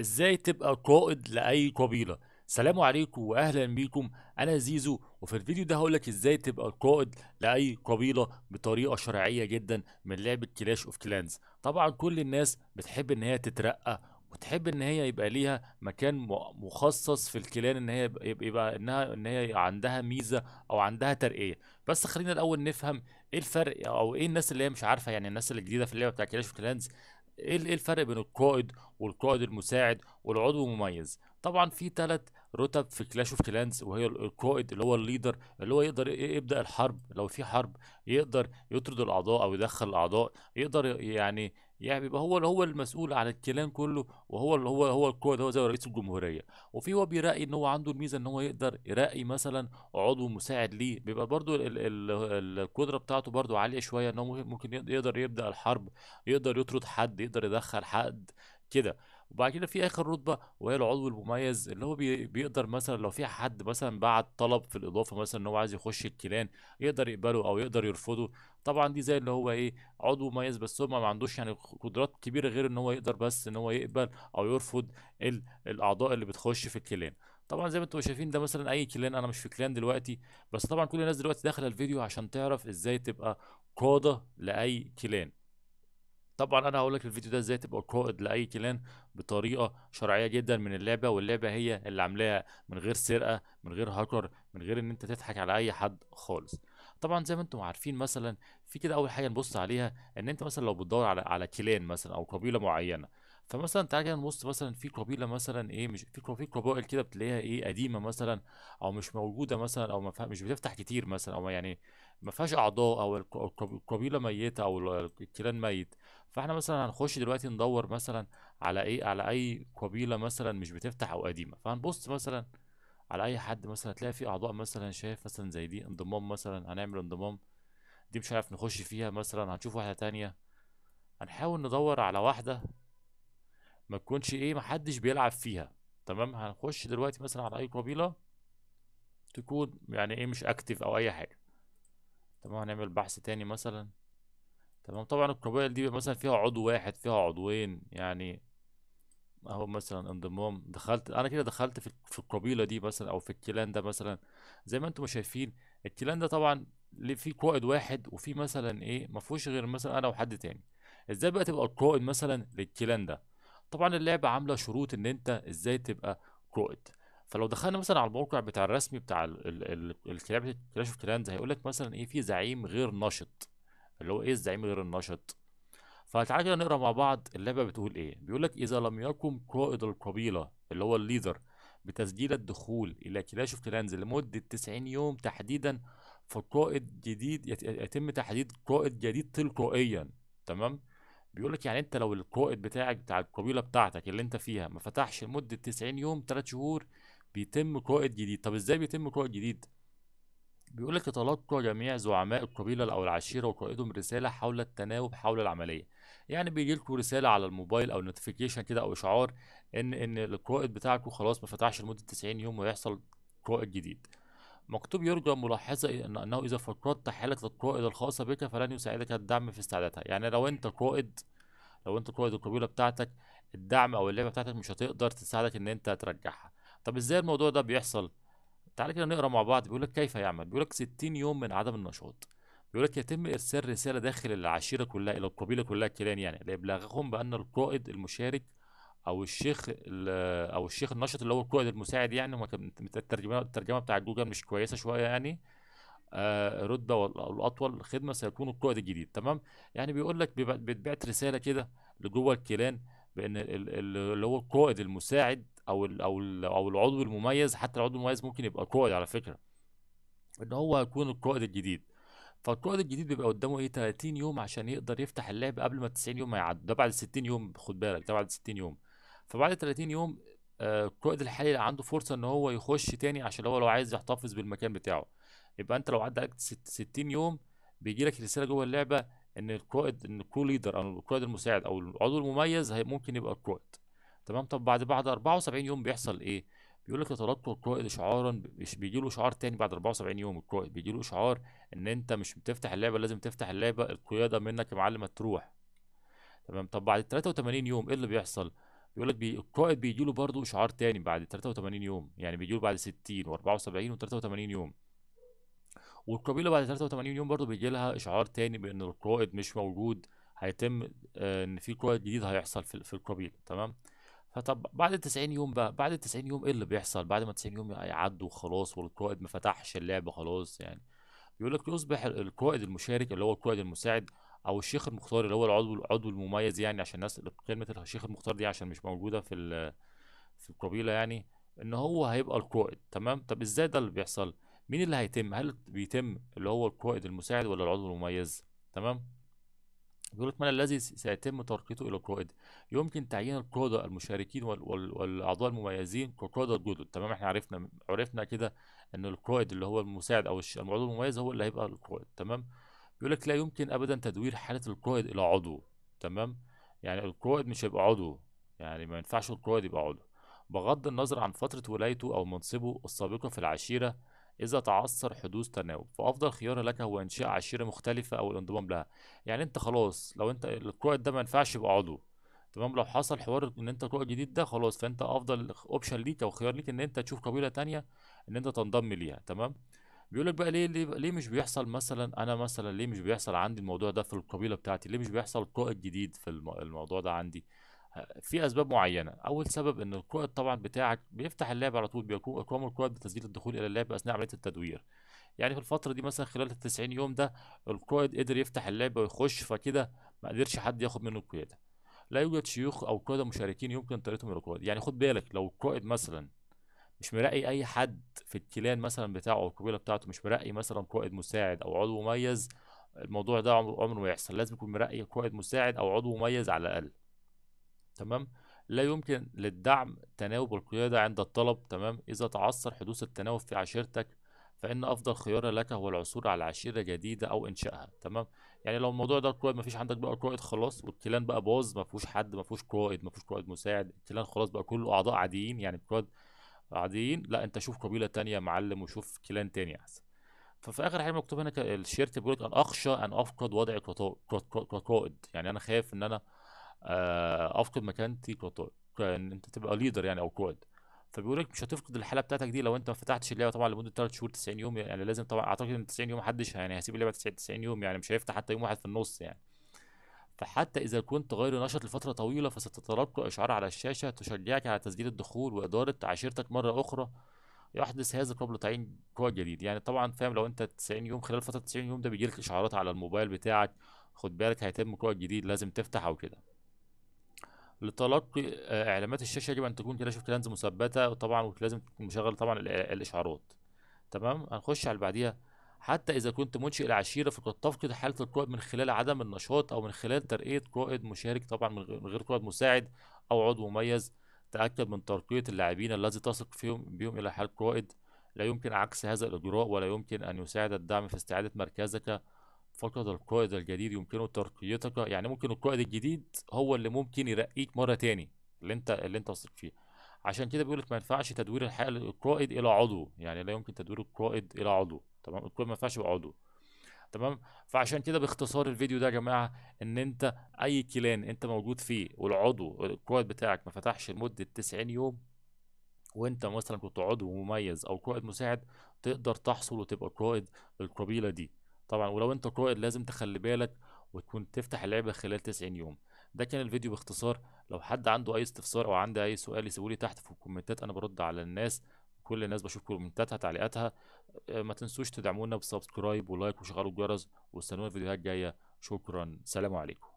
ازاي تبقى قائد لاي قبيله سلام عليكم واهلا بيكم انا زيزو وفي الفيديو ده هقولك ازاي تبقى قائد لاي قبيله بطريقه شرعيه جدا من لعبه كلاش اوف كلانز طبعا كل الناس بتحب ان هي تترقى وتحب ان هي يبقى ليها مكان مخصص في الكلان ان هي يبقى انها ان هي عندها ميزه او عندها ترقيه بس خلينا الاول نفهم ايه الفرق او ايه الناس اللي هي مش عارفه يعني الناس الجديده في اللعبه بتاع كلاش اوف كلانز إيه, ايه الفرق بين القائد والقائد المساعد والعضو المميز طبعا في ثلاث رتب في كلاش اوف كلانز وهي القائد اللي هو الليدر اللي هو يقدر يبدا الحرب لو في حرب يقدر يطرد الاعضاء او يدخل الاعضاء يقدر يعني يعني بيبقى هو اللي هو المسؤول عن الكلام كله وهو اللي هو هو القوة هو زي رئيس الجمهورية وفي هو بيراقي ان هو عنده الميزة ان هو يقدر يراقي مثلا عضو مساعد ليه بيبقى برضو القدرة بتاعته برضو عالية شوية ان هو ممكن يقدر يبدأ الحرب يقدر يطرد حد يقدر يدخل حد كده وبعد كده في اخر رتبه وهي العضو المميز اللي هو بي بيقدر مثلا لو في حد مثلا بعت طلب في الاضافه مثلا ان هو عايز يخش الكلان يقدر يقبله او يقدر يرفضه طبعا دي زي اللي هو ايه عضو مميز بس هو ما عندوش يعني قدرات كبيره غير ان هو يقدر بس ان هو يقبل او يرفض الاعضاء اللي بتخش في الكلان طبعا زي ما انتم شايفين ده مثلا اي كلان انا مش في كلان دلوقتي بس طبعا كل الناس دلوقتي داخله الفيديو عشان تعرف ازاي تبقى قاده لاي كلان طبعا انا هقول لك الفيديو ده ازاي تبقى قائد لاي كلان بطريقه شرعيه جدا من اللعبه واللعبه هي اللي عاملاها من غير سرقه من غير هاكر من غير ان انت تضحك على اي حد خالص طبعا زي ما انتم عارفين مثلا في كده اول حاجه نبص عليها ان انت مثلا لو بتدور على على كلان مثلا او قبيله معينه فمثلا تعالى كده نبص مثلا في قبيله مثلا ايه مش في في قبائل كده بتلاقيها ايه قديمه مثلا او مش موجوده مثلا او مش بتفتح كتير مثلا او يعني ما فيهاش اعضاء او القبيله ميته او الكلان ميت فاحنا مثلا هنخش دلوقتي ندور مثلا على ايه على اي قبيله مثلا مش بتفتح او قديمه فهنبص مثلا على اي حد مثلا هتلاقي في اعضاء مثلا شايف مثلا زي دي انضمام مثلا هنعمل انضمام دي مش عارف نخش فيها مثلا هنشوف واحده تانية هنحاول ندور على واحده ما تكونش ايه محدش بيلعب فيها تمام هنخش دلوقتي مثلا على اي قبيله تكون يعني ايه مش اكتف او اي حاجه تمام هنعمل بحث تاني مثلا تمام طبعا القبائل دي مثلا فيها عضو واحد فيها عضوين يعني اهو مثلا انضمام دخلت انا كده دخلت في في القبيله دي مثلا او في الكلان ده مثلا زي ما انتم شايفين الكلان ده طبعا في قائد واحد وفي مثلا ايه ما فيهوش غير مثلا انا وحد تاني ازاي بقى تبقى القائد مثلا للكلان ده طبعا اللعبه عامله شروط ان انت ازاي تبقى قائد فلو دخلنا مثلا على الموقع بتاع الرسمي بتاع الكلاش اوف كلانز هيقول لك مثلا ايه في زعيم غير نشط اللي هو ايه الزعيم غير النشط فتعالى كده نقرا مع بعض اللعبه بتقول ايه بيقول لك اذا لم يقم قائد القبيله اللي هو الليدر بتسجيل الدخول الى كلاش اوف كلانز لمده 90 يوم تحديدا فالقائد جديد يتم تحديد قائد جديد تلقائيا تمام بيقول لك يعني انت لو القائد بتاعك بتاع القبيله بتاعتك اللي انت فيها ما فتحش لمده 90 يوم 3 شهور بيتم قائد جديد طب ازاي بيتم قائد جديد بيقول لك يتلقى جميع زعماء القبيله او العشيره وقائدهم رساله حول التناوب حول العمليه يعني بيجي لكم رساله على الموبايل او نوتيفيكيشن كده او اشعار ان ان القائد بتاعكم خلاص ما فتحش لمده 90 يوم ويحصل قائد جديد مكتوب يرجى ملاحظة إن أنه إذا فقدت حالة القرائد الخاصة بك فلن يساعدك الدعم في استعدادها يعني لو أنت قائد لو أنت قائد القبيلة بتاعتك الدعم أو اللعبة بتاعتك مش هتقدر تساعدك إن أنت ترجعها طب إزاي الموضوع ده بيحصل تعالى كده نقرا مع بعض بيقول لك كيف يعمل بيقول لك 60 يوم من عدم النشاط بيقول لك يتم إرسال رسالة داخل العشيرة كلها إلى القبيلة كلها كلان يعني لإبلاغهم بأن القائد المشارك أو الشيخ أو الشيخ النشط اللي هو القائد المساعد يعني الترجمة الترجمة بتاع جوجل مش كويسة شوية يعني آه رده والاطول خدمه سيكون القائد الجديد تمام يعني بيقول لك بتبعت رساله كده لجوه الكيلان بان اللي هو القائد المساعد او او او العضو المميز حتى العضو المميز ممكن يبقى قائد على فكره ان هو يكون القائد الجديد فالقائد الجديد بيبقى قدامه ايه 30 يوم عشان يقدر يفتح اللعب قبل ما 90 يوم ما يعدوا ده بعد 60 يوم خد بالك ده بعد 60 يوم فبعد 30 يوم آه، القائد الحالي عنده فرصه ان هو يخش تاني عشان هو لو عايز يحتفظ بالمكان بتاعه يبقى انت لو عدى عليك 60 يوم بيجي لك رساله جوه اللعبه ان القائد ان الكرو ليدر او القائد المساعد او العضو المميز ممكن يبقى القائد تمام طب بعد بعد 74 يوم بيحصل ايه بيقول لك يتلقى القائد شعارا مش بيجي له شعار تاني بعد 74 يوم القائد بيجي له شعار ان انت مش بتفتح اللعبه لازم تفتح اللعبه القياده منك يا معلم تروح تمام طب بعد 83 يوم ايه اللي بيحصل بيقول لك بي... القائد بيجي له برضه اشعار تاني بعد 83 يوم يعني بيجي له بعد 60 و74 و83 يوم والقبيله بعد 83 يوم برضه بيجي لها اشعار تاني بان القائد مش موجود هيتم آه، ان في قائد جديد هيحصل في, في القبيله تمام فطب بعد ال 90 يوم بقى بعد ال 90 يوم ايه اللي بيحصل بعد ما 90 يوم يعدوا خلاص والقائد ما فتحش اللعبه خلاص يعني بيقول لك يصبح القائد المشارك اللي هو القائد المساعد او الشيخ المختار اللي هو العضو العضو المميز يعني عشان الناس كلمه الشيخ المختار دي عشان مش موجوده في في القبيله يعني ان هو هيبقى القائد تمام طب ازاي ده اللي بيحصل مين اللي هيتم هل بيتم اللي هو القائد المساعد ولا العضو المميز تمام بيقول من الذي سيتم ترقيته إلى قائد؟ يمكن تعيين القادة المشاركين والأعضاء المميزين كقادة جدد، تمام احنا عرفنا عرفنا كده إن القائد اللي هو المساعد أو العضو المميز هو اللي هيبقى القائد، تمام؟ بيقول لك لا يمكن أبدا تدوير حالة القائد إلى عضو، تمام؟ يعني القائد مش هيبقى عضو، يعني ما ينفعش القائد يبقى عضو، بغض النظر عن فترة ولايته أو منصبه السابقة في العشيرة إذا تعثر حدوث تناوب فأفضل خيار لك هو إنشاء عشيرة مختلفة أو الانضمام لها يعني أنت خلاص لو أنت الكواد ده ما ينفعش يبقى عضو تمام لو حصل حوار ان انت تروح جديد ده خلاص فانت افضل اوبشن ليك او خيار ليك ان انت تشوف قبيله تانية ان انت تنضم ليها تمام بيقول لك بقى ليه ليه ليه مش بيحصل مثلا انا مثلا ليه مش بيحصل عندي الموضوع ده في القبيله بتاعتي ليه مش بيحصل قائد جديد في الموضوع ده عندي في اسباب معينه اول سبب ان الكود طبعا بتاعك بيفتح اللعبه على طول بيقوم اقرام الكود بتسجيل الدخول الى اللعبه اثناء عمليه التدوير يعني في الفتره دي مثلا خلال ال 90 يوم ده القائد قدر يفتح اللعبه ويخش فكده ما قدرش حد ياخد منه القياده لا يوجد شيوخ او قاده مشاركين يمكن طريقتهم الى القائد يعني خد بالك لو القائد مثلا مش مراقي اي حد في الكيلان مثلا بتاعه او القبيله بتاعته مش مراقي مثلا قائد مساعد او عضو مميز الموضوع ده عمره ما يحصل لازم يكون مراقي قائد مساعد او عضو مميز على الاقل تمام لا يمكن للدعم تناوب القيادة عند الطلب تمام إذا تعثر حدوث التناوب في عشيرتك فإن أفضل خيار لك هو العثور على عشيرة جديدة أو إنشائها تمام يعني لو الموضوع ده قائد مفيش عندك بقى قائد خلاص والكلان بقى باظ مفيهوش حد مفيهوش قائد مفيهوش قائد مساعد الكلان خلاص بقى كله أعضاء عاديين يعني قائد عاديين لا أنت شوف قبيلة تانية يا معلم وشوف كلان تاني أحسن ففي اخر حاجه مكتوب هنا الشيرت بيقول لك انا اخشى ان افقد وضعي كقائد يعني انا خايف ان انا آه، افقد مكانتي كان انت تبقى ليدر يعني او قائد فبيقول لك مش هتفقد الحاله بتاعتك دي لو انت ما فتحتش اللعبه طبعا لمده 3 شهور 90 يوم يعني لازم طبعا اعتقد ان 90 يوم محدش يعني هيسيب اللعبه 90 يوم يعني مش هيفتح حتى يوم واحد في النص يعني فحتى إذا كنت غير نشط لفترة طويلة فستتلقى إشعار على الشاشة تشجعك على تسجيل الدخول وإدارة عشيرتك مرة أخرى يحدث هذا قبل تعيين قوى جديد يعني طبعا فاهم لو أنت 90 يوم خلال فترة 90 يوم ده بيجيلك إشعارات على الموبايل بتاعك خد بالك هيتم قوى جديد لازم تفتح أو كده لتلقي آه، اعلانات الشاشه يجب ان تكون كده شفت لانز مثبته وطبعا ولازم تكون مشغل طبعا الاشعارات تمام هنخش على اللي بعديها حتى اذا كنت منشئ العشيره فقد تفقد حاله القائد من خلال عدم النشاط او من خلال ترقيه قائد مشارك طبعا من غير قائد مساعد او عضو مميز تاكد من ترقيه اللاعبين الذي تثق فيهم بهم الى حال قائد لا يمكن عكس هذا الاجراء ولا يمكن ان يساعد الدعم في استعاده مركزك فقد القائد الجديد يمكنه ترقيتك يعني ممكن القائد الجديد هو اللي ممكن يرقيك مره تاني اللي انت اللي انت واثق فيه عشان كده بيقول لك ما ينفعش تدوير القائد الى عضو يعني لا يمكن تدوير القائد الى عضو تمام القائد ما ينفعش يبقى عضو تمام فعشان كده باختصار الفيديو ده يا جماعه ان انت اي كلان انت موجود فيه والعضو القائد بتاعك ما فتحش لمده 90 يوم وانت مثلا كنت عضو مميز او قائد مساعد تقدر تحصل وتبقى قائد القبيله دي طبعا ولو انت قائد لازم تخلي بالك وتكون تفتح اللعبة خلال 90 يوم ده كان الفيديو باختصار لو حد عنده اي استفسار او عنده اي سؤال يسيبولي تحت في الكومنتات انا برد على الناس كل الناس بشوف كومنتاتها تعليقاتها آه، ما تنسوش تدعمونا بسبسكرايب ولايك وشغلوا الجرس واستنونا الفيديوهات الجايه شكرا سلام عليكم